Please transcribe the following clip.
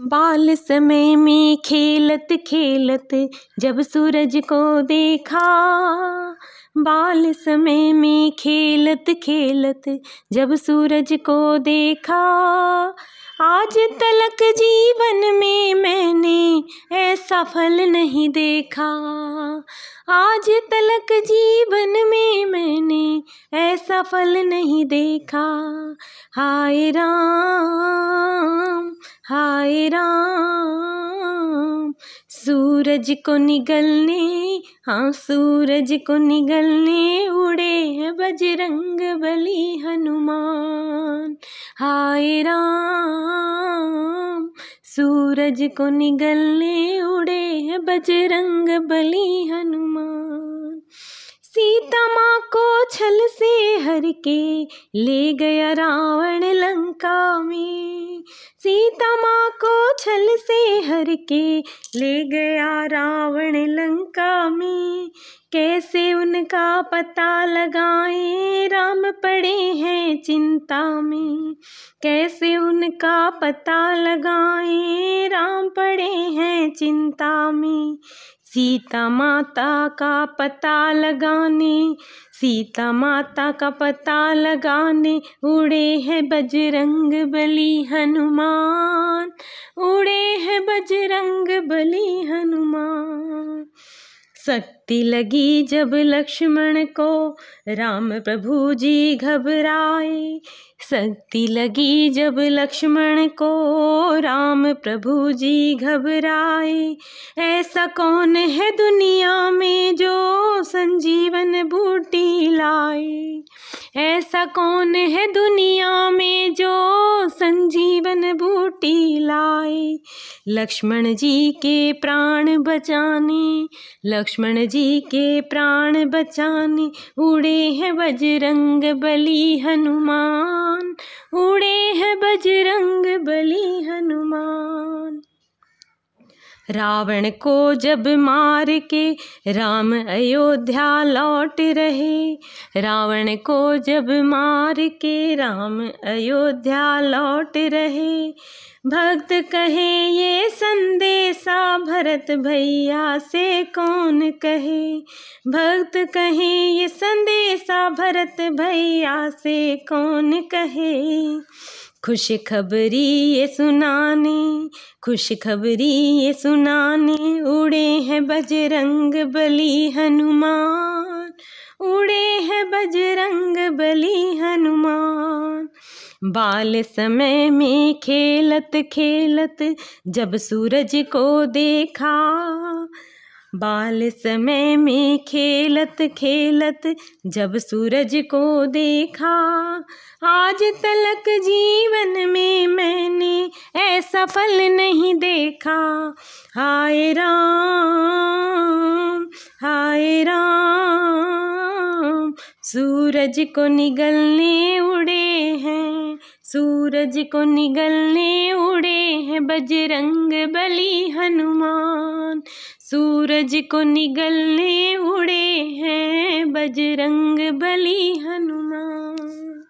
बाल समय में खेलत खेलत जब सूरज को देखा बाल समय में खेलत खेलत जब सूरज को देखा आज तलक जीवन में मैंने ऐसा फल नहीं देखा आज तलक जीवन में मैंने ऐसा फल नहीं देखा हाय राम आए राम सूरज को निगलने हाँ सूरज को निगलने उड़े हैं बजरंग बली हनुमान हाय राम सूरज को निगलने उड़े हैं बजरंग बली हनुमान सीता माँ को छल से हर के ले गया रावण लंका में सीता माँ को छल से हर के ले गया रावण लंका में कैसे उनका पता लगाए राम पड़े हैं चिंता में कैसे उनका पता लगाए राम पड़े हैं चिंता में सीता माता का पता लगाने सीता माता का पता लगाने उड़े हैं बजरंग बली हनुमान उड़े हैं बजरंग बली हनुमान सक शक्ति लगी जब लक्ष्मण को राम प्रभु जी घबराए शक्ति लगी जब लक्ष्मण को राम प्रभु जी घबराए ऐसा कौन है दुनिया में जो संजीवन बूटी लाए ऐसा कौन है दुनिया में जो संजीवन बूटी लाए लक्ष्मण जी के प्राण बचाने लक्ष्मण जी के प्राण बचाने उड़े हैं बजरंग बली हनुमान उड़े हैं बजरंग बली हनुमान रावण को जब मार के राम अयोध्या लौट रहे रावण को जब मार के राम अयोध्या लौट रहे भक्त कहे ये संदेशा भरत भैया से कौन कहे भक्त कहे ये संदेशा भरत भैया से कौन कहे खुशखबरी ये सुनाने खुशखबरी ये सुनाने उड़े हैं बजरंग बली हनुमान उड़े हैं बजरंग बली हनुमान बाल समय में खेलत खेलत जब सूरज को देखा बाल समय में खेलत खेलत जब सूरज को देखा आज तलक जीवन में मैंने ऐसा फल नहीं देखा हाय राम हाय राम सूरज को निगलने उड़े हैं सूरज को निगलने उड़े हैं बजरंग बली हनुमान सूरज को निगलने उड़े हैं बजरंग बली हनुमान